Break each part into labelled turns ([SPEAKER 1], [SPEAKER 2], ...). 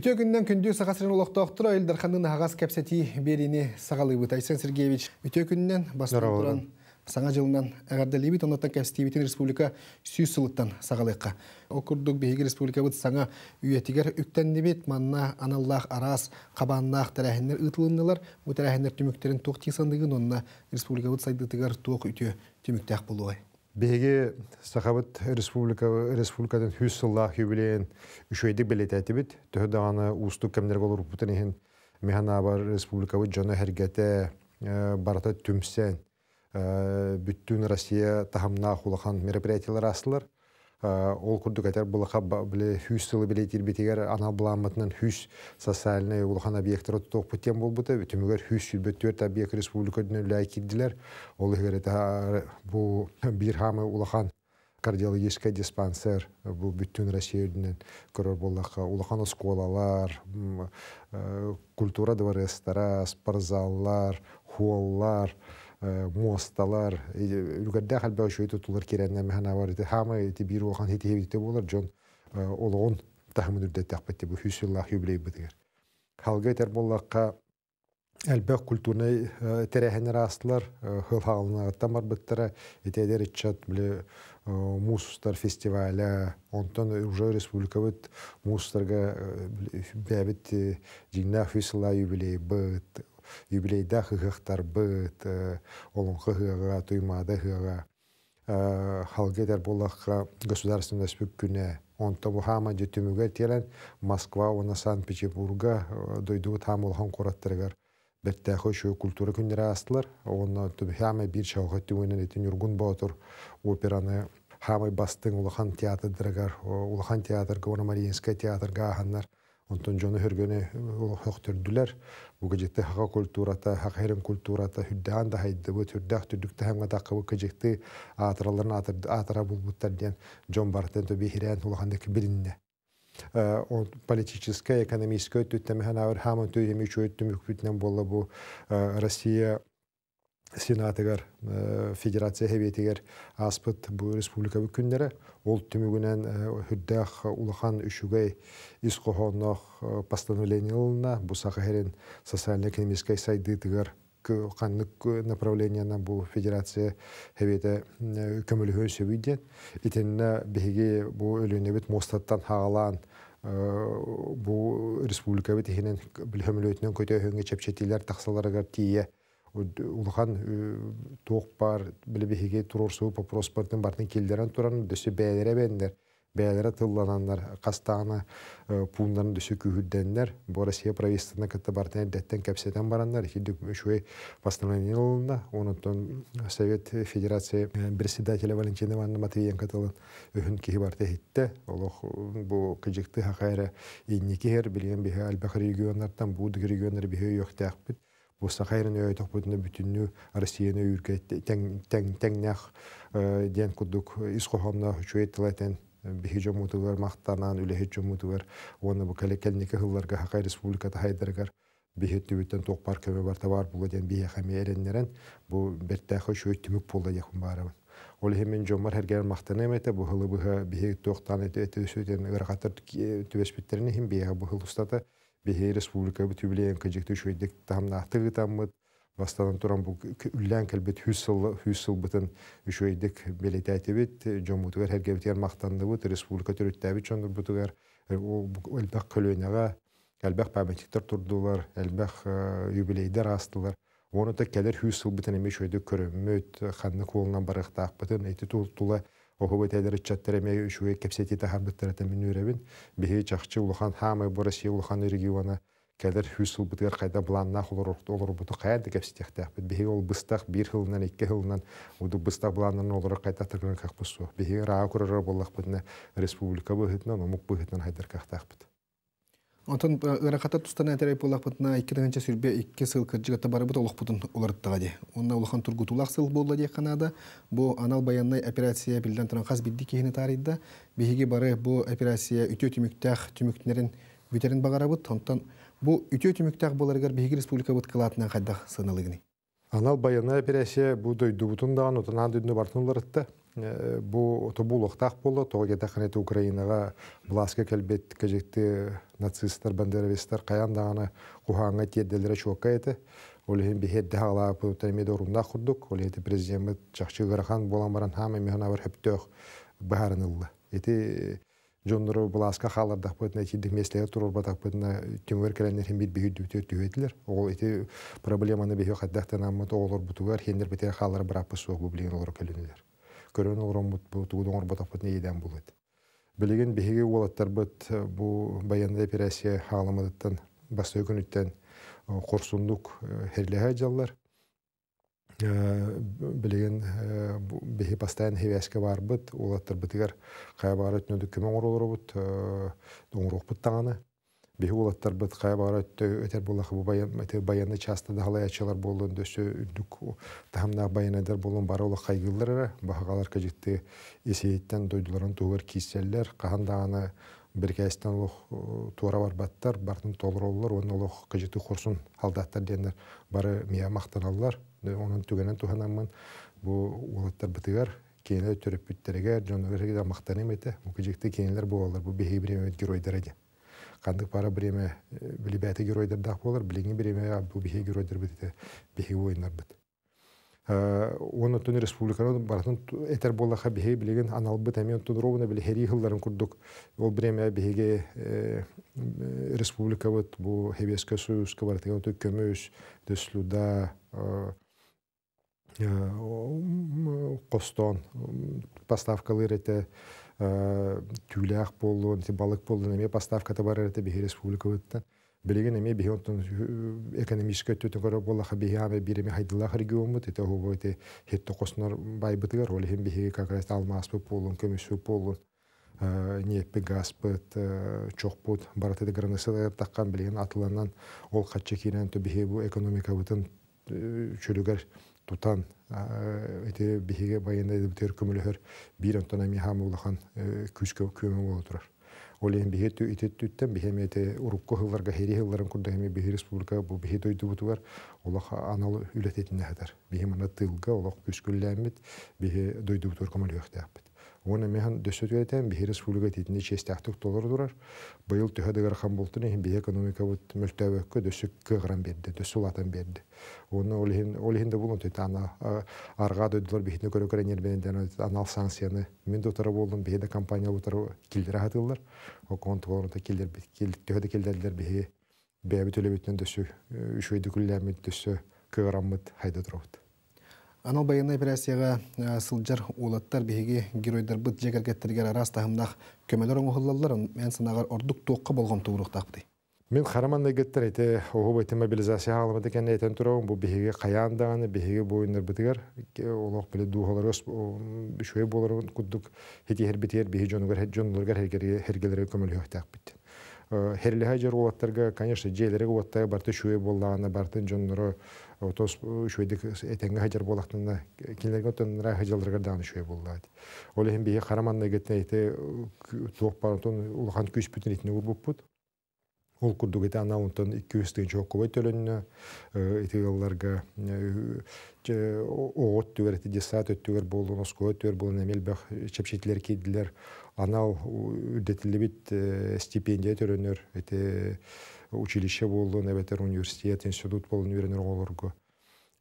[SPEAKER 1] Үтө күннен күнді сағасырын ұлықтақтыр айылдарқанның ағас кәпсәті беріне сағалы бұт. Айсан Сергеевич, үтө күннен бастан тұран саңа жылынан әғарды лебет онаттан республика сүйіз сылыттан сағалыққа. Окурдук бейгі республика бұт саңа үйетігер үктен лебет манна аналлах арас қабаннақ тарахнер ұтылынылар, бу тәрәхінлер түміктерін тоқ тександығын онына республика бұт тоқ үтө түміктәқ болуай.
[SPEAKER 2] Беге сахабыт республика республикадан хүс сыллах юбилейін үшөйді білет әтібіт. Түхі аны ұсту кәмдер болыр ехін механа бар республикавы жана хәргеті э, барата түмсен э, бүттүн Россия тахамна хулахан мероприятиялар асылар ол күрдік әтер бұлықа биле хүйс тылы биле тербетегер ана бұламытынан хүйс социальный улхан объекттері тұтоқ пүттен бол бұты, хүс хүйс төрт объект республикадың үлі әкелділер, ол егер бұл бір хамы улахан кардиологический диспансер бұл россия Россияден көрөр боллақа улахан сколалар э, культура дворестара спортзаллар холлар муосталар э, үргәрдә хәлбә ошой тутулар кирәннәр мәһәнә бар иде хамы ити бир вакыт ити һебите болар жон олгон тахмын үрдә тәхбәтте бу хүсүлла юбилей битгәр халга тер буллакка әлбәк культурны тәрәһенә растлар хыл халына тамар биттәре итәдер чат биле мустар фестиваля онтон уже республика бит мустарга бәбит динә фисла юбилей бит юбилейда хыгыхтар быт, э, олун хыгыга туймады хыгыга э, халгедер болаққа государственный республик күне. Онта хама жетімуге телен Москва, оны Санкт-Петербурга э, дойду там олған қораттырығар. Бәттәхі үші культура күндері астылар. Оны хама бір шауға түмінен етін үргін операны хамы бастың ұлыхан ұлыхан театр оны театрға Онтон жоны хөргөне э, хөхтөрдүләр. Бу гәҗетте хака культурата, хака хәрем культурата хүддән дә хәйдә бу төрдәх төдүк тә һәм дә кабы гәҗетте атраларны атыр атра бу буттан жон бартен то бихирән улганда кибиринне. Он политическая, экономическая төттәме һәм һәм төйеме чөйттем үкүтнән булла бу Россия сенатыгар э, федерация хәбетегер аспыт бу республика бүккүндәре ол түмүгүнен э, хүддәх улахан үшүгәй из кохонох э, постановлениелна бу сахарин социально-экономической сайдытыгар тыгар направленияна бу федерация хәбете көмөлгө сөйден итенне биги бу өлүнебит мостаттан хагалан бу республика бит хинен билһөмлөтнөн чепчетилер таксаларга тие улхан э, тоқ бар билбиһиге турорсуу попроспортын бартын келдерен туран дөсү бээлере бендер бээлере тылланандар кастаана э, пундарын дөсү күһүрденнер бу россия правительствона кытта бартын эрдеттен кепсетен бараннар хидүк шуй восстановление ылына онутон э, совет федерации председателя валентина ивановна матвиенко тылын үһүн киһи барта хитте олох бу кыжыкты хакайра инникихер билген биһе альбах регионнартан буудук регионнар биһе үйөхтээхпит Уста хайрын өйтөк бүтүнө бүтүнү Россияны үргө теңнях э, ден кудук из кохомна хүчөйтлетен бихиҗо мутугар мактанан үлеһиҗо мутугар оны бу калекелнике хылларга хакай республикада хайдаргар бихетти бүтән токпар көмө бар табар бу ден бие хамиереннерен бу беттәхе шөй түмүк булды якын барыбын ол хемин жомар хергер мақтаны мете бу хылы бу бихе тоқтан эте сөйден ыргатыр түбес биттерне хим бие бу хылустата беһе республикабыт юбилейен кыжыкты шөйдік тамнахты гытаммыт бастан туран бу үллән кэлбит хүсыл хүсыл бытын үшөйдік белетәтебит жомутугар хәргәбитер мақтандыбыт республика төрөттәбит чондур бутугар элбәк көлөнәгә элбәк памятниктер турдулар элбәк юбилейдер астылар оны да кәлер хүсыл бытын эми шөйдік көрөммөт ханны кулыңан барыктаак бытын эти тула Охуба тәлер чаттереме кепсети тахабыттар тәмин үрәбин. Бихи чахчы улхан хамы борыси улхан региона кәдер қайда бутыр кайда бланна хулурукт олур буту кепсетек кепсетехтә. ол бир хылнан икке хылнан оды быстак бланнан раа республика
[SPEAKER 1] Онтон э, ырахатат тустана терей полахпытна икки тыгынча сүрбе икки сыл кыржыгата барыбыт олохпутун уларыттыга де. Онна улахан тургутулах сыл болла де канада. Бу анал баяннай операция билден туран хас бидди кихини тарыйда. Бихиги бары бу операция үтө түмүктөх түмүктнерин бүтерин багарабыт. Онтон бу үтө түмүктөх боларгар бихиги республика бут кылатынан кайдах сыналыгыны.
[SPEAKER 2] Анал баяннай операция бу дубутун даган отанан дөйдүнө бартын уларытты бу тобул охтах боло тоо ханет Украинага бласка келбет кежекти нацисттер бандеровистер каян даганы кухаңа тиеделере чуакка эте олехин бихет дагала путемед орунда курдук олехи президент чахчы гархан боламаран хам механа бар хептөх баарынылла эти жондору бласка халардах путна эти демеслер турур батак путна тимвер келенер хем бит бихүд бүтө түветлер ол эти проблеманы бихё хаддахтанаммат олор бутугар хендер битер халар брапы суок бублин олор келүнлер көрөн олромбут бу тугудоңор нейден нееден булыт билигин биһиги бут э, бу баянда операция хаалымыдыттан бастой күнүттен э, курсундук э, херлеха жаллар билигин биһи бастайын хевиэске барбыт уолаттарбытыгар кайбаары түнөдүк көмөң оролоробут оңорохпут таңаны Биһи улаттар бытқа бары өтер болақ бұл баянны часты дағылай ачалар болын дөсі үдік тағымна баянадар болын бары олақ қайгылдыры бағалар кәжетті есейеттен дойдыларын туғыр кейселлер қағандағаны біркәйістен олық туара бар баттар бардың толыролылар оны олық кәжетті құрсын алдаттар денер бары мия мақтаналар оның түгенен туғанамын бу улаттар бытығар кейінлер төріп бүттерігер жонығырға мақтаным еті бұл кәжетті кейінлер болалар бұл бейбіремен геройдар әде Қандық пара э, біреме геройдар геройдардақ болар, бреме біреме бұбихе геройдар біті, бихе ойынлар біт. Э, оны түн республиканы баратын әтер болақа бихе білеген аналбыт әмен тұдыровына білі хәрі ғылларын күрдік. Ол бреме бихеге э, республика бұт, бұл хевеске сөз, кабартыған түк көмөз, дөслюда, қостон, поставкалыр әті, Э, түүләк болу, балык болу, неме поставката бар әрті бейе республика өтті. Білеген неме бейе онтын э, экономическа төтін көрі болақа бейе аме береме хайдылақ регион бұд, еті ғобы еті хетті қосынар бай бұдығар, ол хем бейе как раз алмас бұд болуын, көмесі болуын, э, непі газ бұд, чоқ бұд, барат еті гранысы таққан білеген атыланнан ол қатшы кейінен төбейе бұ экономика бұдын чөлігер тутан эти биһиге байында битер көмөлөр бир антонами хам улахан э, күчкө көмө боло турар. Ол эми биһи ту ити түттен биһи мете урукко хылларга хери хылларын курда эми биһи республика бу биһи дойду бутугар улах анал үлететине хатар. Биһи мана тылга улах күчкөлләмит биһи дойду бутур Оны мен дөсөтү этен бихери республика титинде честяктык ақтық дурар. Быйыл Бұл дегер хам болтун экономика бут мөлтәвәккө дөсөк кыграм берді. Дөсі ол Оны олихин олихин булун тетана арга дөдлөр бихне көрө анал санкцияны мен дотара болдум бихе компания утары килдер хатылар. О контролда
[SPEAKER 1] Анал байына операцияға ә, сылжар олаттар беге геройдар бұт жегергеттергер арас тағымдақ көмелер оңғылалар мен санағар ордық тоққа болған туырықтақ
[SPEAKER 2] Мен қараман дегеттер әйті оғы бәйті мобилизация ғалымы декен әйтен тұрауын, бұл бігеге қаяндағаны, бігеге бойындар бітігер, олақ біле дуғаларға шөй боларын күддік хеті бітер бігі жоныларға хергелері көмілі өқтақ бітті. Ә, Херліға жер конечно, жейлері олаттағы барты шөй болағаны, бартын жонылары отос шөйдік этенге хәҗәр болақтында кинлерге төнрә хәҗәләргә дан шөй булды. Ол һәм бие хараманны гетне ите тук паратон улхан күч бүтән итне ул буппут. Ул курдук ите анаунтан 200 тен жоқ кубай төлөннө э, ите елларга э, оот түгер ите десат түгер болдун оско түгер болдун эмел бах чепчетлер кидилер. Анау э, үдетилбит стипендия төрөнөр ите училище болды небетер университет институт болды үйренер оголорго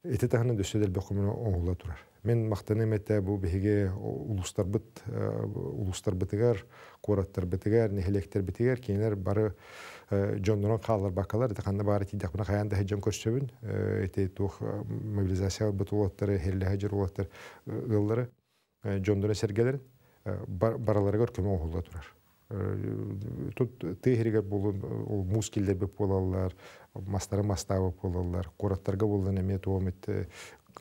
[SPEAKER 2] эти тахана дөсөдел бөкүмүн оңула турар мен мактаным эте бу биһиге улустарбыт э, улустарбытыгар куораттарбытыгар нехелектер кинер бары э, жондорон каалар бакалар этаханна баары тидякбына каян да хэджон көрсөбүн эти тух э, мобилизация бут улаттары хелле жер улаттар ыллары жондорон сергелерин бараларыгар көмө оңула турар Э, тут тегерге болун ол мускилдер беп болалар мастары мастабы болалар кораттарга болун эме э,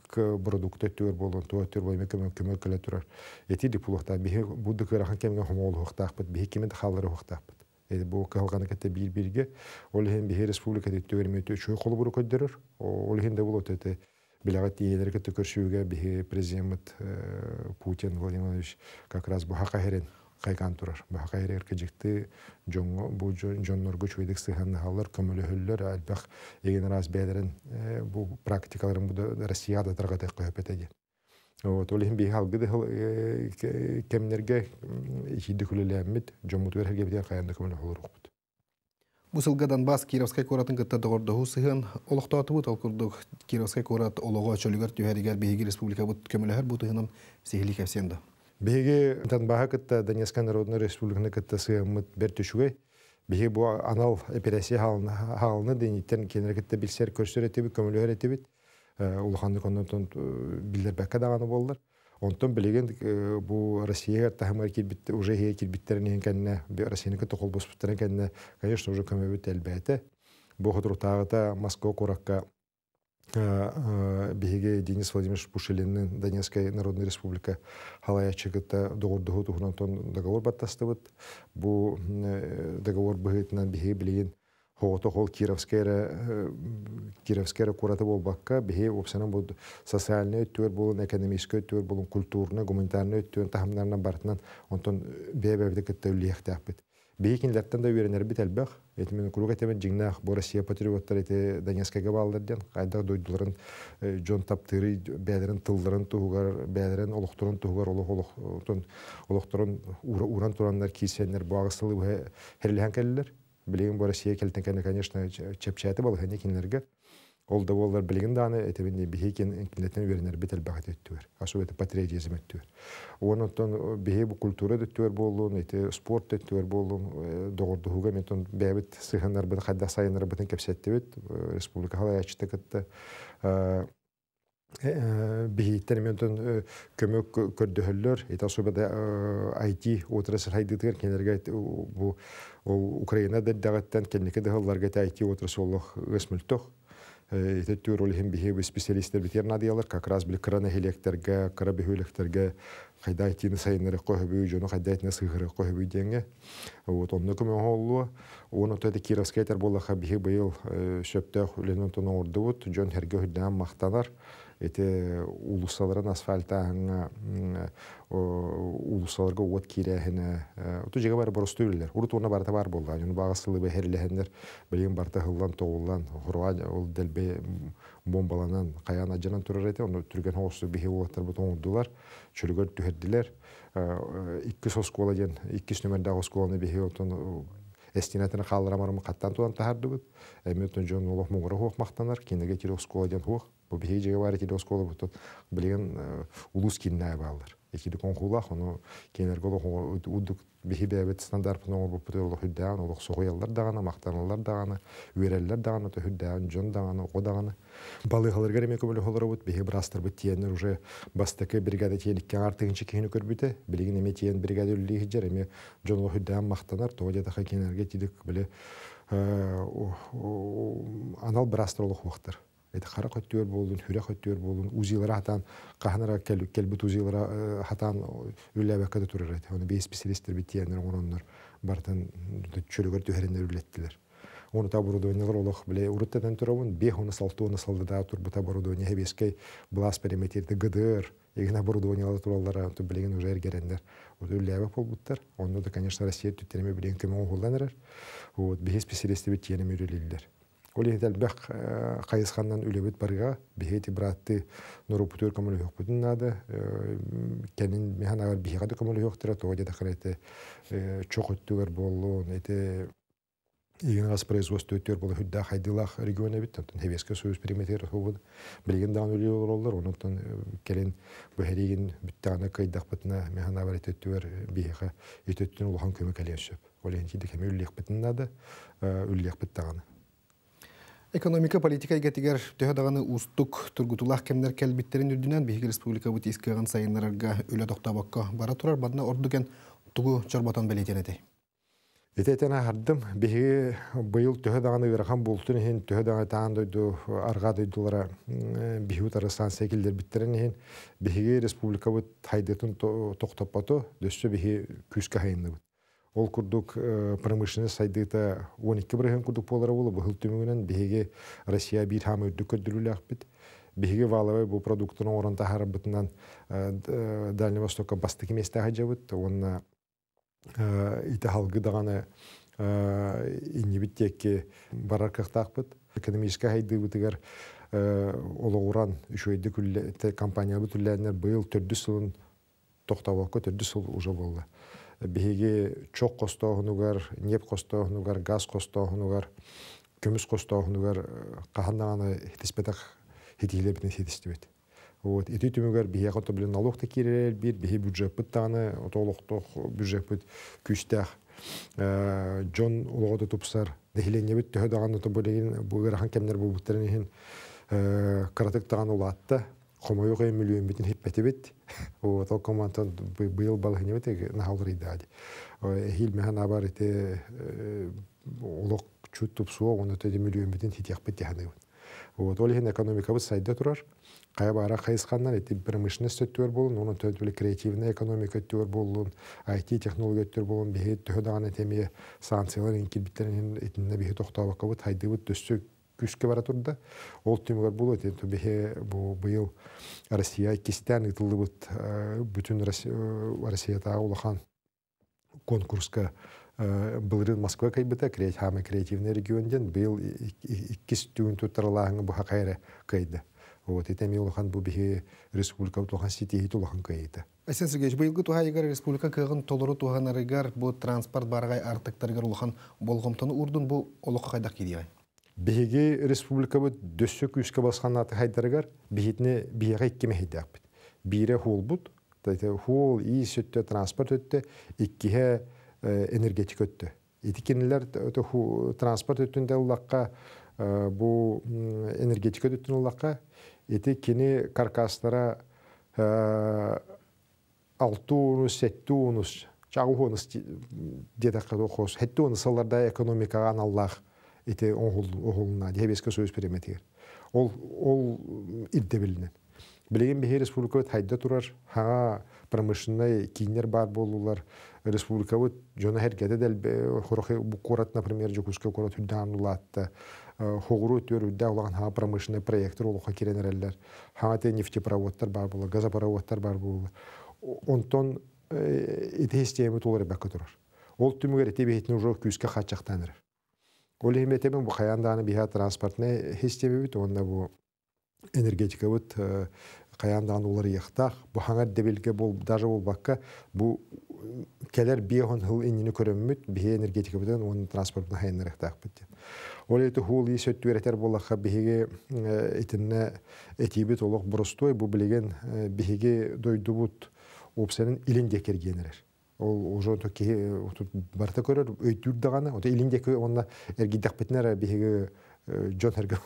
[SPEAKER 2] к продукты төр болын төр бойме көмө көмө келе турар ети диплохта бихи будды көрахан кемге хомол хохтахпыт бихи кемет халлары хохтахпыт эди бу кете бир бирге ол бе республика де төрме мету чөй кол буру көддөрөр ол де болот эти білағат иелерге төкөршүүгө бе президент э, Путин Владимирович как раз бу кайкан турар. Бахайрер кежикти жоңго бу жонноргу чуйдык сыханнахалар көмөлөһөллөр албах эгин раз э, бедерин бу практикаларын буда Россияда таргата көпөтеги. Вот олим бихал гыды э, кемнерге ичиди күлелемит жомут берге бедер каянда көмөлө холурукут.
[SPEAKER 1] Бусылгадан бас кировская куратын кытта догордогу сыгын олохтоаты бут олкурдук Кировскай курат
[SPEAKER 2] олого чөлүгөр тюһәригер биһиги республика бут көмөлөһөр бутыгынан сихли кепсенда. Беге Донбаха кытта Донецкая Народная Республиканы кытта сыгымыт бер түшүгэй. Беге бу анал операция халны, дениттен кенер кытта билсер көрсөр этебит, көмөлөр этебит. Э, Улханды э, билдер бәкка дағаны болдыр. Онтон билеген э, бу Россия тахмар кирбит уже хе кирбиттерин кенне, Россияны кытта кол боспуттарын кенне, конечно уже көмөбүт әлбәте. Бу хатыр Москва куракка биһиге Денис Владимирович Пушилиннин Донецкая Народная Республика халая чыгыта доғордуһу туһунантон договор баттастыбыт. Бу договор быһытынан биһиги билейин Хоғото хол Кировская Кировская курата бакка биһи опсана бу социальный төр болун, экономический төр болун, культурный, гуманитарный төр тахамдарынан бартынан онтон бебебдик тәүлиях тәхбит. Бейкинләттен да үйренер бит әлбәх. Әйтмен күрүгә тәмен җиңнәх бу Россия патриоттары әйтә Донецкага балдар дигән кайда дойдуларын җон э, таптыры бәләрен тылларын тугар бәләрен олыктырын тугар олы олык тон олыктырын уран тураннар кисәннәр багыслы һәрләнгәнләр. Белән бу Россия келтән конечно чепчәте балган икенләргә ол да олар билигин дааны этебинне бихекин кинлетен веренер бетел багат өттүөр асу это патриотизм өттүөр онотон бихе бу культура өттүөр болун эти спорт өттүөр болун мен метон бэбит сыханар бит хадда сайынар бит кепсеттебит республика халаячты кытта бейіттер мен түн көмек көрдөһөллөр эти особенно айти отрасыл хайдытыгар кенерге бу украина дадагаттан кеннеке дыгылларга айти отрасыллык өсмүлтөх Этеттер олихен бихебі специалистер бітерін адиялар, как раз біл краны хелектерге, кыра бихөлектерге, қайда айтины сайынлары қойы бүй, жоны қайда айтына сығыры қойы бүй денге. Вот, онны Оны төте кираскайтер болла хабиһи быйыл шөптөх э, үләнен тоны ордуут, жон хергө хүддән мақтанар. Эте асфальта асфальтаһына э, улусаларга уот кирэһинэ. Э, Уту жеге бар боросту үллер. Урут уна барта бар болла. Юн багасылы бехерлеһендер билген барта хыллан тоғуллан хуруан ол делбе бомбаланан каяна ажанан турар эте. Оны түрген хоғысту бихи уоттар бу тоңуддулар. Чөлгөр түһердилер. Икки соскуола ден, иккис нөмердә хоскуоланы бихи уоттон эстинатына хаалырамарымы қаттан туан тахардыбыт эмиутун жон улох муңура хуох мактанар кинеге тирох школа ден хуох бу бихи жеге бары тирох школа бутут билген улус киннай баалар экилик оңхулах ону кенерге улох удук бихибебет стандарпын оңор бупутулу хүддаан улук согуяллар дагана мактаналлар дагана үереллер дагана то хүддаан жон дагана о дагана балыгаларга реме көмөлө холорубут бихи брастыр бут тиенер уже бастакы бригада тиеликкен артыгынча кени көрбүтө билигин эме тиен бригада үлли хиджер эме жон улук хүддаан мактанар то жатаха кенерге тидик биле э, анал брастыр улук уктыр хара хөттөр болун, хүрө хөттөр болун, узилара хатан кахнара келбит узилара э, хатан э, үлләбә кәдә турыр иде. Оны бес специалисттер бит яныр ороннар бартан чөлөгөр төһәрендер үлләттеләр. Оны та буруды ойнылар олох биле урыттан торовун бех оны салты оны салды да тур бута буруды ойны хебескей блас периметрде гыдыр. егіна буруды ойнылар тураллар ту билеген уже эргерендер. Ол үлләбә булбуттар. Оны да конечно Россия төтерме билен кем ул Вот бес специалисты бит яныр Олеһдәлбәк э, қайысқаннан үлебіт барға бігеті бұратты нұрупутыр көмілі өкпүтін ады. Э, Кәнін механ ағар бігеғады көмілі өктірі, тоға деді қарайты э, чоқ өттігер болу, әйті Игин газ производство өттер бұл хүдді хайдылақ регионы бит, тон хевеске сөз периметр хубын билген дан үлі олар, онтон келен бүхереген бүттаны кайдақ бытына механ авар өттөр
[SPEAKER 1] Экономика политика егетигер төһәдәгәне устук тургутулах кемнәр кәлбиттерен үрдүнән биһиге республика бу тискә ган сайыннарга өлә бара турар бадна
[SPEAKER 2] ордуген тугу чорбатан белетен әтей. Этетен ардым биһиге быйыл төһәдәгәне верхан бултын һин төһәдәгә таан дойду арга дойдулара биһи тарасан сәкилдер һин биһиге республика бу тайдытын тохтапату дөссө биһи күскә хайынды ол күрдік э, промышленность сайдыта 12 бірген күрдік болар болы бұл түмігінен беге Россия бір хамы өтті көддірілі ақпет беге валавай бұл продуктының орынта харабытынан э, э, Дальний Востока басты кеместі ғаджабыт онна иті халғы дағаны инебіттекке барар кықтақпыт экономическа хайды бұтығар олы уран үшөйді компания бұтылләнер бұл түрді сылын тоқтауақы түрді сыл уже болды биһиги чок костоохунугар неп костоохунугар газ костоохунугар көмүс костоохунугар каханнагана хитиспетак хитиилебитин хитистибит вот ити түмүгер бихе кото билен налог да кирер бир бихе бюджет бит таны отолокток бюджет бит күстях жон улогоду тупсар дехилене бит төһөдаган то булеген бугер хан кемнер булбуттарын хин каратык таган улатта хомойох эмилиюм битин хиппетибит вот ол команда быйыл балхинебит нахалыр идади хил механ абар ите улок чут тупсуо он это миллион битин хитях битяны вот ол хин экономика бы сайда турар кая бара кайсқаннан эти промышленность төттөр болун онун төтүле креативная экономика төттөр болун IT технология төттөр болун бихи төһөдаган этеме санкциялар инкибиттерин итинне бихи токтабакабыт хайдыбыт төссөк күшке бара турда ол түмгөр болот эти бехе быйыл россия кистен ытылыбыт э, бүтүн э, россия таа улахан конкурска э, былырын москва кайбыта хамы креативный регионден быйыл иккис түгүн тутарлааңы буха кайра кайды вот это ми улахан бу бихи республика улахан ситихи улахан кайыта
[SPEAKER 1] Асен Сергеевич, быйылгы туһайыгар республика кыгын толору туһанарыгар бу транспорт баргай артыктарыгар улахан болгомтону урдун бу олоққа
[SPEAKER 2] қайдақ кидибай республика биһиги басқан дөссө күүскө басханаты хайдарыгар биһитне биһига иккиме хидяппит хол хулбут тайте хол, и өтті, транспорт өтті, иккиһе э, энергетик өтті. ити транспорт өттүндө улакка э, бу энергетик өттүн улакка ити кини ұныс, алтуунус ұныс, чагуунус дедаккадохос хеттуунус алларда экономикага аналлақ, ите оңғол оңғолына дебеске сөз береме переметер ол ол ирде билинен билеген бихе республика хайда турар хага промышленный кинер бар болулар республика вот жона хергеде дел хорохи букурат например жокуска курат хүдданулатта хоғуру төрүддә улаган ха промышленный проекттер олуха киренереллер хага те нефтепроводтар бар болулар газопроводтар бар болулар онтон ите система тулар бакка турар ол түмүгер тебеетин уже күүскө хат жактаныр Олеметемен бу транспортный, биха транспортны хистебебит онна бу энергетика вот каяндаан э, улар яхтах бу хаңар даже бул бакка бу келер бион хыл инни көрөммүт бихе энергетика бутен онун бит ол эти хул ис өттүретер болаха биге этинне этибит олок бурустой бу билеген э, бихиге дойдубут опсенин илин ол уже то тут барта көрөр өйтүр гана вот илинде кө онна эрги дахпетнер биһиге э, жон эрге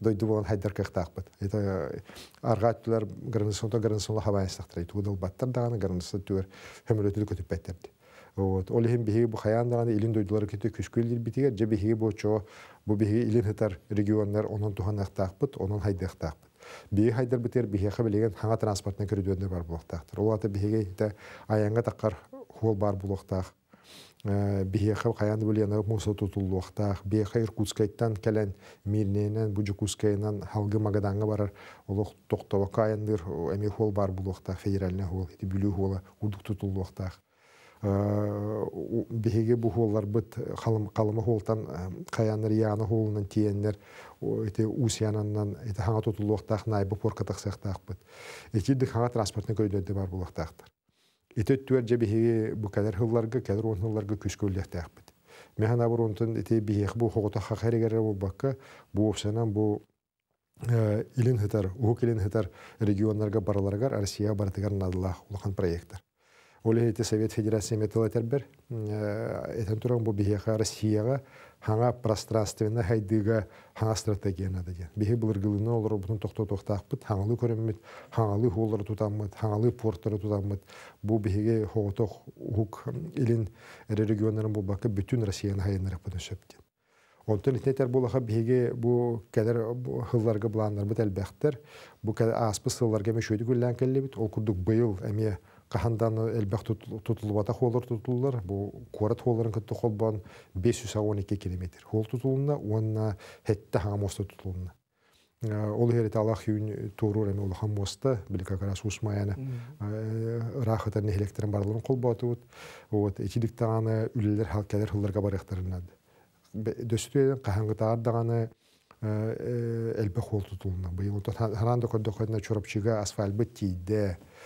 [SPEAKER 2] дойду болгон хайдар кахтахпыт это э, аргаттылар гарнисонто гарнисонла хабайстахтыр айту дал баттар даганы гарнисы түр хөмөлөтүл көтүп беттерди вот ол хем биһиге бу хаян гана илин дойдулар көтү күшкүл битиге же биһиге бу чо бу биһиге илин хетар регионнар онон туханахтахпыт онон хайдахтахпыт бие хайдар битер бие хабилеген ханга транспортна көрүдөндөр бар булактактыр ол ата биеге те аянга таккар кол бар булуктах э, биеха хаян буленов мусо тутулуктах биеха иркутскайттан келен милненен буджукускайнан халгы магаданга барар олох токтова каяндыр э, эми хол бар булуктах федеральный хол эти бүлү хола удук тутулуктах э, биһиги бу холлар быт халым халымы холтан каяныр яны холунан тиеннер эти усянаннан эти хаңа тутулуктах найбы поркатах сыяктах быт эти хаңа транспортный көйдөдө бар булуктахтар Итөт түәр жебеге бұ кәдір хылларғы, кәдір он хылларғы күш көлдәкті әқпіт. Мәхан абыр онтын ете бейек бұ хоғыта хақарегері бұл баққа бұ опсанан бұ э, илін хытар, ұғы келін хытар регионларға бараларғар Арсия бардығар надылақ ұлған проекттар. Олег Совет Федерации металлотербер э, этен туран бу бихеха Россияга хаңа пространственна хайдыга хаңа стратегияна деген. Бихе булыр гылына олар бутун токто токтакпыт, хаңлы көрөммөт, хаңлы холлары тутаммыт, хаңлы порттары тутаммыт. Бу бихеге хоготок ук илин эре региондарын бу бакы бүтүн Россияны хайыннары бүтүшөптү. Онтон итнетер болаха биге бу кәдер хылларга буланнар бит әлбәхтер. Бу кәдер аспыс хылларга мешөйді күллән кәлле бит. Ол күрдік быйыл әме қаһанданы элбэх тутулубата холор тутуллар бұл куарат холорын кытты холбан 512 километр хол тутулуна уанна хетте хамоста тутулуна э, ол херет алах юн э, туру рами ол хамоста били как раз усмаяна э, рахатан электрин барларын колбатуут вот ичиликте аны үлелер халкелер хылларга барыктарынан дөстүен кахангытаар даганы элбэх Бұл тутулуна быйыл таранда көрдөкөтүнө чурапчыга асфальбы тийде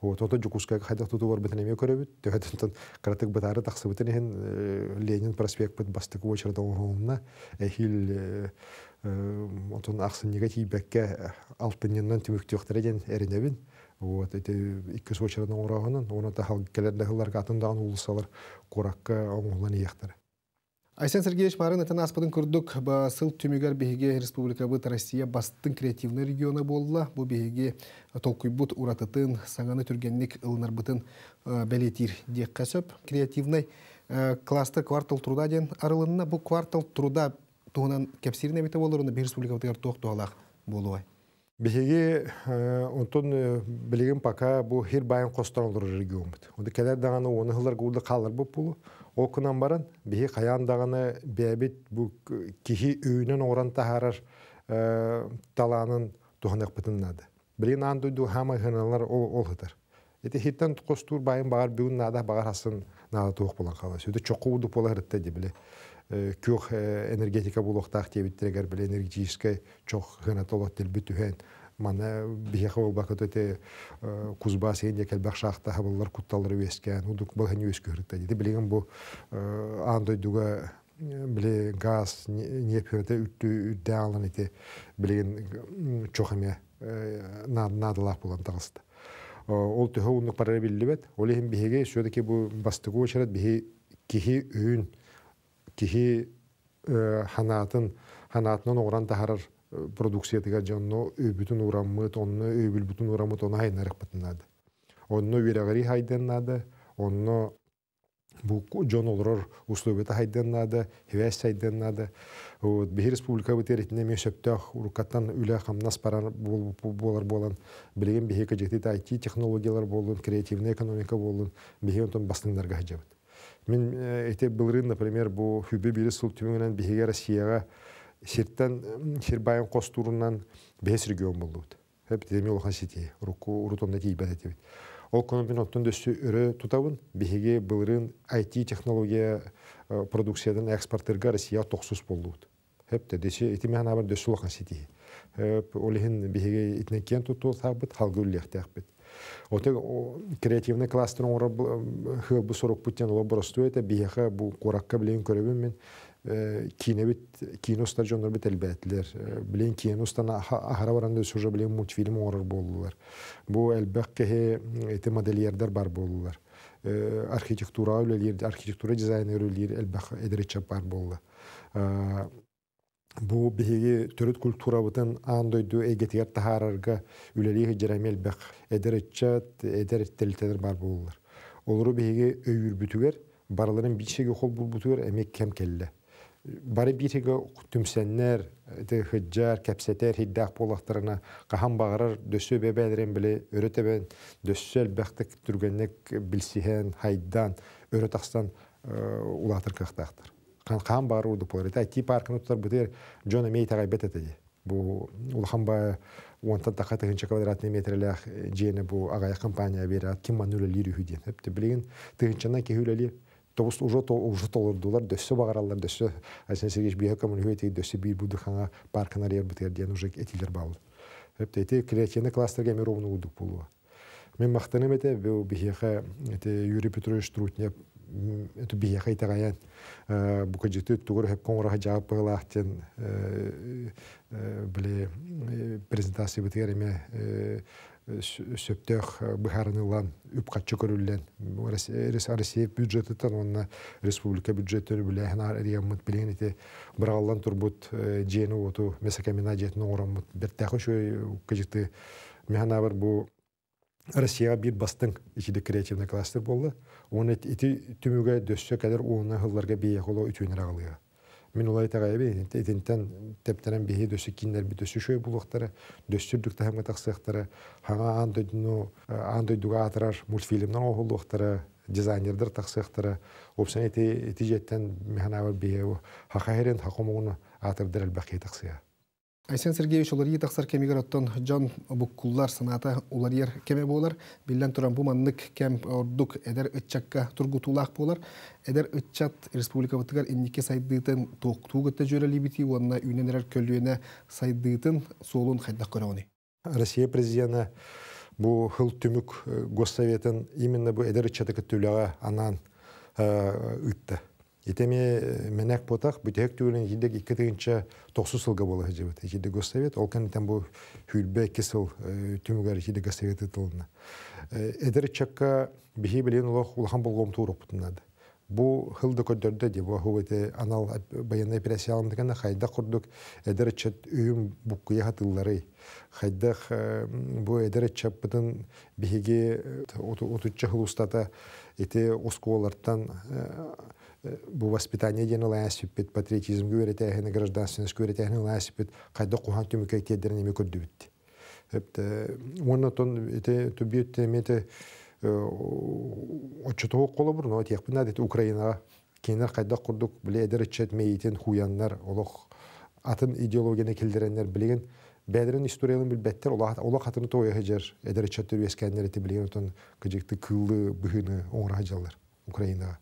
[SPEAKER 2] Вот он жукуская хайдах туту вор бетнеме көрөбүт. Төһөтөн кратык бетары таксы бетенен Ленин проспект бет бастык очерда оңна эхил онтон ахсы негатив бекке алтыннан тимүктөктөрген эринебин. Вот эти икки сочерден орагынан, оны да хал келерде хыллар катын дагын улсалар коракка оңлан яктары. Айсен Сергеевич Марын это нас курдук
[SPEAKER 1] басыл тюмигар беге Республикабыт Россия бастын креативный регионы болла. Бу беге э, толкуй бут уратытын саңаны түргенлік ылынар бытын э, бәлетир дек қасып. Креативный э, класты квартал труда ден арылынна. Бу квартал труда
[SPEAKER 2] туынан кепсиріне біті болырыны бе республика бытыгар тоқ туалақ болуай. Беги э, онтон э, билигим пока бу хир байын костарлар регионбут. Онда келер даганы оны хылар гулда калыр бу пулу. Окунан баран беги каян даганы бебит бу кихи үйүнөн оран тахарар э, таланын туханак бытыннады. Билигин анду хама хыналар ол ол хытар. Эти хиттен костур байын бағар бүгін нада бағар асын нада туох болан калас. Өтө чокуу ұдып пола кюх энергетика булуқтақ тебіттірегер біле энергетической чоқ ғынат олат тілбі түхен. Мана бихеха ол бақыт те кузбас енде кел шақта хабылар кутталары өскен, ұдық бұлғын өскі үрітті дейді. Білеген бұл андойдуға біле газ непірді үтті үтті алын еті білеген чоқ әме надылақ болан тағысты. Ол түхі ұнық парабиллі бәт, ол ең бігеге сөйдеке бұл бастығы өшірет бігі кихи үйін кихи э, ханатын ханатынан огран тахарар э, продукциятыга жонно өбүтүн ураммыт онно өбүл бүтүн ураммыт оны хайнарыкпытынады онно верагари хайденнады онно бу жон олорор условиета хайденнады хевес хайденнады вот бихи республика бытеретине мен сөптөх урукаттан үле хамнас баран болар болан билеген бихи кежетит айти технологиялар болун креативный экономика болун бихи онтон бастыңдарга хажабыт Мен э, әйте былрын, например, бу хүбі бири сул түміңінен біхеге Россияға серттен, сербайын қос турынан бәс регион болды. Хәп деме олған сети, ұрутонда тей бәді тебет. Ол күнімін оттын дөсті үрі тұтауын, біхеге былрын IT-технология э, продукциядан экспортырға Россия токсус болдут хеп те десе, эти ғана бар дөсті олған сети. Хәп олығын біхеге итнеккен тұту сағбыт, халғы үлі әқті Оты креативный кластерын орап хылбы сорок путен ола боросту это бихеха бу коракка билен көрөбүн мен кине бит кино стадиондар бит элбәтлер билен кино стана ахара сюжет билен мультфильм орар болдылар. Бу әлбәкке эти модельердер бар болдылар. Архитектура үлелер, архитектура дизайнерлер әлбәк эдеречә бар болды бу биһиги төрөт культурабытын аандойду эгетигер тахарарга үлелиһи жирамелбек эдер эдереттелитенер бар буллар олору биһиги өйүрбүтүгер барыларын бичеги хол булбутугер эмек кем келле бары бириге түмсеннер хыджар кәпсетер хиддах болақтарына кахан бағарар дөсө бебәлерен біле өрөтебен дөссөл бәхтік түргеннек білсиһен хайдан өрөтақстан улатыр кыхтахтар қан бару дуполарыта ти паркыны тутар бытыр джона мейтагай бететеди бу улхамба онтан квадратный метрлях жені бу агая компания берат ким манула лири хүден эпте билген тыгынчанан кехүлели тобус уже то уже толордулар дөссө багараллар дөссө асен сергеевич бир паркына лер битер ден уже этилер бал креативный кластерге мировну удук мен мактаным эте бу бихеха эте юрий петрович трутнеп эту бияха итагаян букаджиты тугур хеп коңраха жаап пылаахтен биле презентация битигер эме сөптөх быхарынылан үпкатчы көрүллен Россия бюджетытан онна республика бюджетын билэхин арияммыт билэхин ите быраллан турбут жени оту месакамина жетин ораммыт бертахы шо кажыты механабар бу Россияға бир бастың ішіде креативный кластер болды. Оны ити түмігі дөссө кәдір уына хылларға бейе қолу үтінер ағылыға. Мен олай тағай бе, етінтен тәптерен бейе дөссі киндер бі дөссі шөй бұлықтары, дөссірдік тәхімі тақсықтары, хаңа андойдуға атырар мультфильмнан оғылықтары, дизайнердер тақсықтары, опсан еті жеттен механавар бейе, хақахерен хақымығыны атырдыр әлбәқей тақсыға.
[SPEAKER 1] Айсен Сергеевич олар ет ақсар кемегер оттан жон бұққылар санаты олар ер кеме болар. Білден тұран бұ кем ордық әдер үтчакка тұрғы тулақ болар. Әдер үтчат республика бұттығар иннике сайдыйтын тоқту ғытта жөрелі біті, онына үйненерер көлуіне сайдыйтын солуын қайдақ
[SPEAKER 2] Россия президенті бұ хыл түмік э, госсоветін именно бұл әдер түліға анан э, Итеме э, менек потах бүтәк түгелен җидек 2-нче 90 елга була җибет. Җиде госсовет ул кантан бу хүлбе кисел э, түмгәр җиде госсовет тылына. Эдер чакка биһи белән ул хулхан булган турып тунады. Бу хылды көддөрдө ди э, бу хуйты анал баянны операциялым дигәндә хайда курдык. Эдер чат бу букка ятыллары. Хайда бу эдер чат бүтән биһиге 30 хыл устата ите осколардан бу воспитание ден ласипит, патриотизм гүретәһен, гражданственность гүретәһен ласипит, кайда кухан төмөкәй тедерне ми күрдү бит. Эпте э, оны тон эте түбет мете э, очото колы бур, но тек бина дит Украина кинер кайда курдук биле эдер чет мейтен хуяннар олох атын идеологияны келдиреннер билген бәдірін историялын билбеттер ола ола хатыны тоя хәҗәр эдер чет төбескәннәр ите билген тон кыҗыкты кылды бүгене оңра Украинага.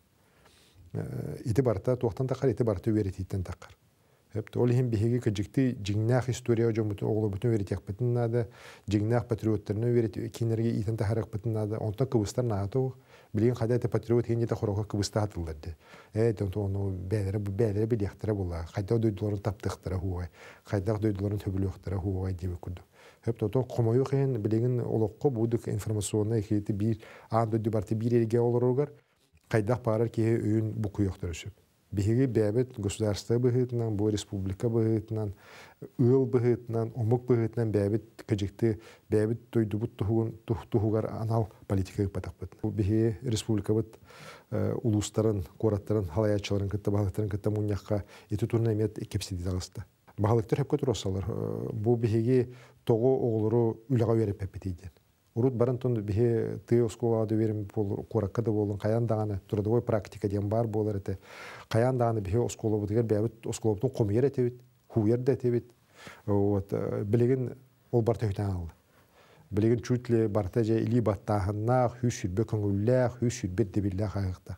[SPEAKER 2] Э, ити барта туохтан тахар ити барта үверетиттен тахар ол хим биһиги кыжикти жиңнах история жом бүтүн огло бүтүн веретек бутун нада жиңнах патриоттерне верет кинерге итен тахарак бүтүн нада онта кыбыстар нато билген када те патриот хенде те хорога кыбыста атылды э, то оно тону бәлере бәлере билектер була хада дөйдөлөрүн таптыктыра хуга кайда дөйдөлөрүн төбүлөктүра хуга деп күндү Hep toto komoyu hen bilgin olokko buduk informasyonuna ekiyeti кайдах үйін киһи үйүн букуйохторушуп биһиги бэбит государства быһыытынан бу республика быһыытынан ыыл быһыытынан умук быһыытынан бэбит кыжыкты бэбит тойдубут тухугар анал политика ыппатакпыт республика республикабыт э, улустарын қораттарын, халаячыларын кытта баалыктарын кытта муньякка ити турна эмет кепсиди тагыста баалыктар хэпке туросалар э, бу биһиги тогу оғылыру үлага берип эппетийден урут баран бихе ты оскола да верим пол коракка да болун каян даганы трудовой практика дем бар болар эте каян даганы бихе оскола бутгер бутун осколаптын комер этебит хуер да этебит вот э, билеген ол барта хөтән алды билеген чутле барта же или баттахына хүшүр бөкөнгүллә хүшүр бет дебиллә хайыкта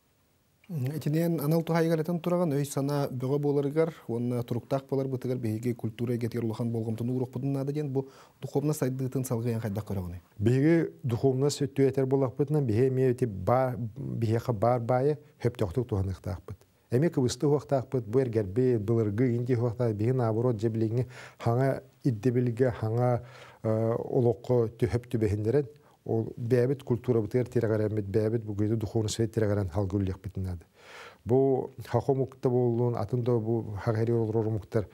[SPEAKER 1] Этинен анал тухайгаретен тураган өй сана бөгө боларыгар, он туруктак болар бытыгар беге культура кетер улахан болгомтун урок ада ден бу духовна сайдытын салгыян кайда көрөгүнү.
[SPEAKER 2] Беге духовна сөттү этер болак бутна беге мевти ба беге бар бае хөптөктүк туханыктак быт. Эмек высты уактак быт бу бе былыргы инди уакта беге наоборот жеблиги хаңа иддебилге хаңа э, олоққо төһөп түбеһиндерен ол бәбіт культура бытыр терегаран бит бәбіт бүгүнү духовный свет терегаран әді. Бұл бу хахомукта болуын, атында бу хагари олрормуктар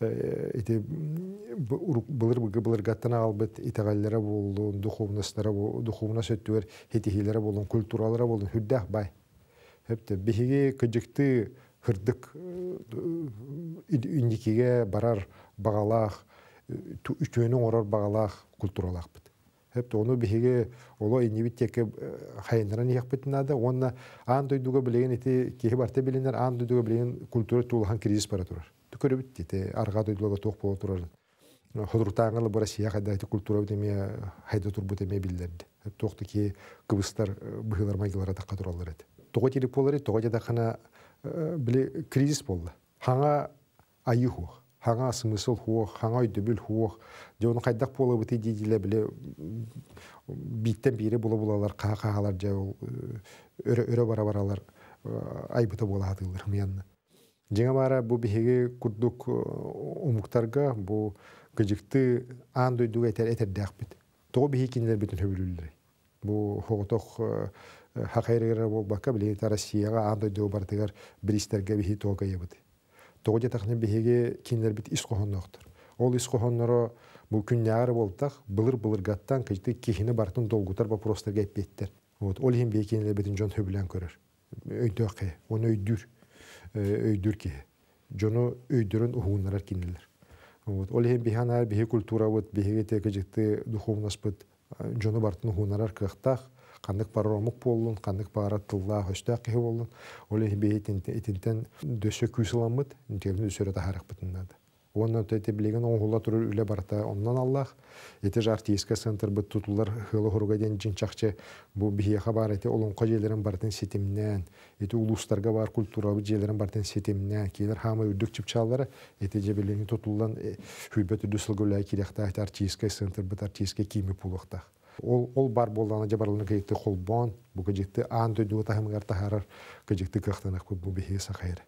[SPEAKER 2] эти бұлыр бүгү бұлыр ғаттына албыт итагаллера болун духовностара духовна сөттүер хетихилера болун культуралары болун хүддах бай хепте бігеге кыжыкты хырдык үндікеге э, барар э, үтөйінің орар бағалақ культуралақ культуралах Хепті оны біхеге оло инивит теке э, хайыныран яқпытына да, онна аң дойдуға білеген еті, кехе барта білінер, аң дойдуға білеген культура туылған кризис бара тұрар. Түкірі бітті, еті арға дойдуға тоқ бола тұрар. Ходыртаңылы бұра сияқ айда еті культура бітеме, хайда тұр бітеме білдерді. Тоқты ке кыбыстар э, бұхилар магилар таққа тұралар еді. Тоға телек болар еді, тоға жадақана э, біле кризис болды. Хаңа айы хаңа сыңысыл хуох, хаңа өйдөбіл хуох, жоны қайдақ болы бұты дейділі біле биттен бері болы болалар, қаға-қағалар э, өрө өрө бара баралар э, айбыты бола атылыр миянна. Жеңа бара бұ бігеге күрдік ұмықтарға э, бұ гыжікті аң дөйдігі әтер тоо біт. кинилер бігі кендер бу хоготок Бұ хоғытоқ хақайрығыра бол баққа білейін Россияға аң дөйдігі бартығар бір істерге бігі тоғы жетақны беге кенлер біт іс қоғыннақтыр. Ол іс қоғыннары бұл күннәғар болтақ былыр былыр гаттан күйті кехіні бартын долгутар вопростарға әппеттер. Вот, ол хим бей кенлер бітін жон хөбілен көрір. Өйді ақы, оны өйдір, э, өйдір кеге. Жоны өйдірін ұғуынлар кенлер. Вот, ол хим биханар бейхе культура вот бейхеге тегі жекті духовнас бұт, бартын ұғуынлар қырықтақ, қандық бар ромық болын, қандық бар тылла болды ақиы болын, оле бе етінтен дөші күсіламыд, нетемін өсірі тахарық бұтынады. Оннан төте білеген үлі барта оннан Аллах, еті жақ тиеске сынтыр бұт тұтылар хылы құруға ден жинчақчы, бұл бияға бар еті олонқа желерін бартын сетемнен, еті улустарға бар культуралы желерін бартын сетемнен, кейлер хамы үрдік чіпчалары, еті жебелерін тұтылдан э, хүйбет үрді сылғылай керекті арт тиеске сентр бұт арт тиеске кеймі пулықтақ ол ол бар боллана жабарлыны кейтте холбон бу кежекте ан төдү тахымгар тахарар кежекте кыхтанак бу бехеса хайр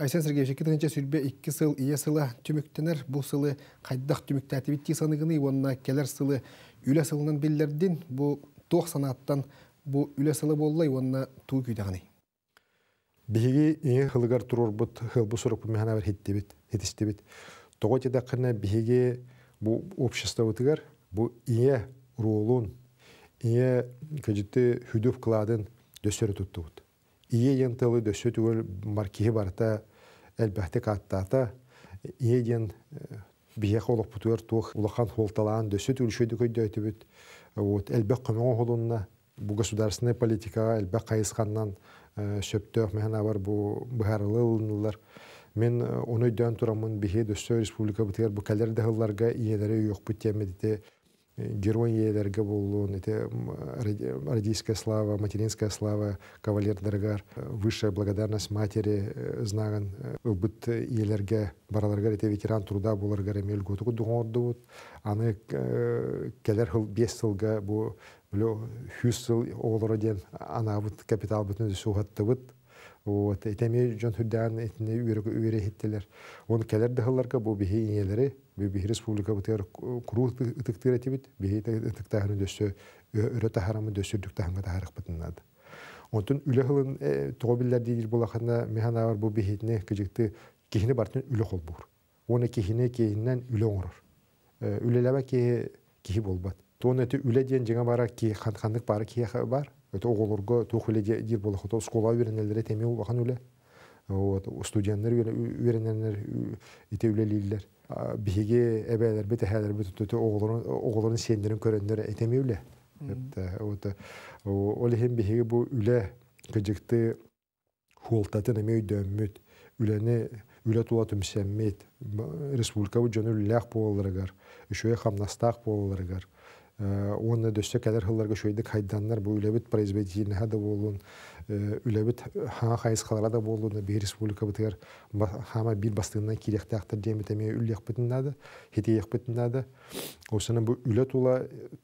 [SPEAKER 1] Айсен Сергеевич, китенче сүрбе 2 сыл ие сылы түмүктенер, бу сылы кайдах түмүктәти битти саныгыны, онна келер сылы үле сылынан биллердин, бу 90 аттан бу үле сылы боллай, онна
[SPEAKER 2] туу күйдәгәне. Биһиги ие хылыгар турор бут, хыл бу сурык бу мәһәнәр хиттебит, хитистебит. Тоготидә кына бу общество бу ие ролун ие кыжыты хүдүп кыладын дөсөрү туттубут ие ентылы дөсө түгөл маркихи барта элбәхте каттата ие ден э, бие холок путуер тух улахан холталаан дөсө түлшөдү көйдөйтүбүт вот элбәк көмөңө холунна бу государственная политикага элбәк кайысканнан э, сөптөк мәһәнә бар бу быһарылылар мен э, оны дөн турамын бихе дөсө республика бытыгар бу калер дәһылларга иеләре юк бу темедите геройлерге болуын, это родительская слава, материнская слава, кавалер дыргар, высшая благодарность матери э, знаган, э, быт елерге э, бараларга это ветеран труда буларга мел готуку дуңорду, аны келер хыл бес сылга, бу біле хүс сыл олырден ана бут капитал бүтін суғатты бут, вот, этеме жон хүрдән этіне үйрегі Он келер дығыларға бу бихи бибих республика бутер круг тыктыр этибит бихи тыктарын дөсө өрө тахарамы дөсүрдүк таханга тахарык бытыннады онтун үле хылын тобиллер дийир булахана механавар бу бихитне кыжыкты кихини бартын үле хол бур оны кихине кейиннен үле оңорор үлелебе ки кихи болбат тон эти үле диен жеңе бара ки ханхандык бары ки бар это оголорго тухуле дир болохото скола үйренелдере теми улахан үле вот студенттер үйрененер ите үлелилер биһиги эбээлерби тэһээлерби тутуту оголорун сиэндерин көрөннөр этемиүле ол иһин биһиги бу үлэ кыжыкты хуолтатын эми өйдөммүт үлэни үлэ тула түмсэммит республика бу жөнү үлэлээх буолларыгар үшөе хамнастаах буолларыгар оны дөссе кәдер хылларга шөйдік хайданнар бұл үләбіт произведениеға да болуын, үләбіт хана хайысқалара да болуын, бей республика бұтығар хама бир бастығынан керекті ақтыр демітеме үл яқпытын ады, хете яқпытын Осыны бұл үлә тула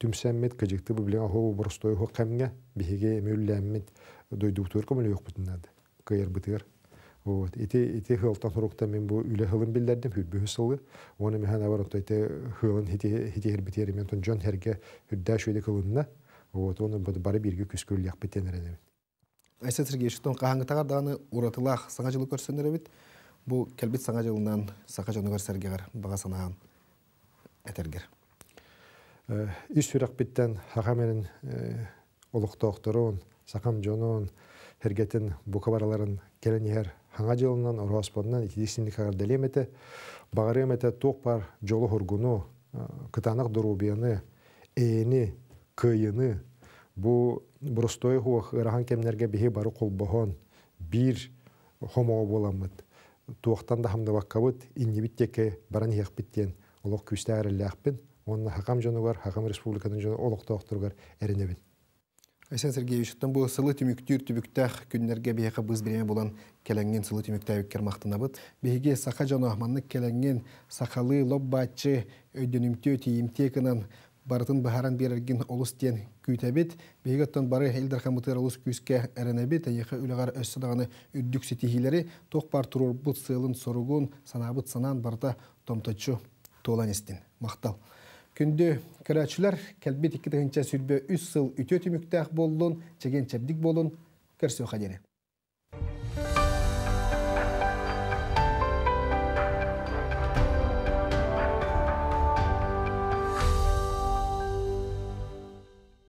[SPEAKER 2] түмсәммет кәжекті бұл білен ахуы бұрыстой ху қамға бігеге әме үлләммет дойдуқтыр Вот. Ити, ити хылтан хурукта мен бу үле хылын билдердим, хүрбүхү сылы. Оны мен хана барып тойте э, хылын хити хити хербитери мен тон жон херге хүрдәш үде кылынна. Вот оны бу бары бирге күскүл як бетенер эдем.
[SPEAKER 1] Айса Сергей Шутон кахаңы тагар даны уратылах саңа жылы көрсөнөр бит. Бу келбит саңа жылынан сака жаны көрсөрге кар бага санаган этергер.
[SPEAKER 2] Үс э, сүрәк биттен хагамерин э, олуктоктороон, сакам жонон, хергетин бу кабарларын келенер хаңа жылынан орхоспоннан икидисинник агардалемете багаремете ток пар жолы хоргуну кытанак дурубияны эни кыйыны бу бурустой хуах ырахан кемнерге бихи бары колбохон бир хомо боламыт туохтан да хамды ваккабыт иннибит теке баран яхпиттен олох күстәрелләхпин онна хакам жонугар хакам республиканың жону олох тохтургар эренебин Айса Сергеевичтен бұл сылы түміктер
[SPEAKER 1] түбіктәх күннерге бейхі бұзбіреме болан келенген сылы түміктәвік кермақтына бұд. Бейге сақа жан ахманнық келәңген сақалы лоббатчы өйденімте тиімтекінен барытын бахаран берерген олыс тен күйтәбет. Бейге оттан бары әлдір қамытыр олыс күйіске әрінәбет. Әйеқі үліғар өссі дағаны үддік сетихилері тоқпар тұрур бұт соругун соруғын санабыт санан барта томтачу толан естен. Мақтал күнді күрәтшілер, кәлбет екі дегенше сүрбе үш сыл үте түміктәқ болуын, чеген чәбдік болуын,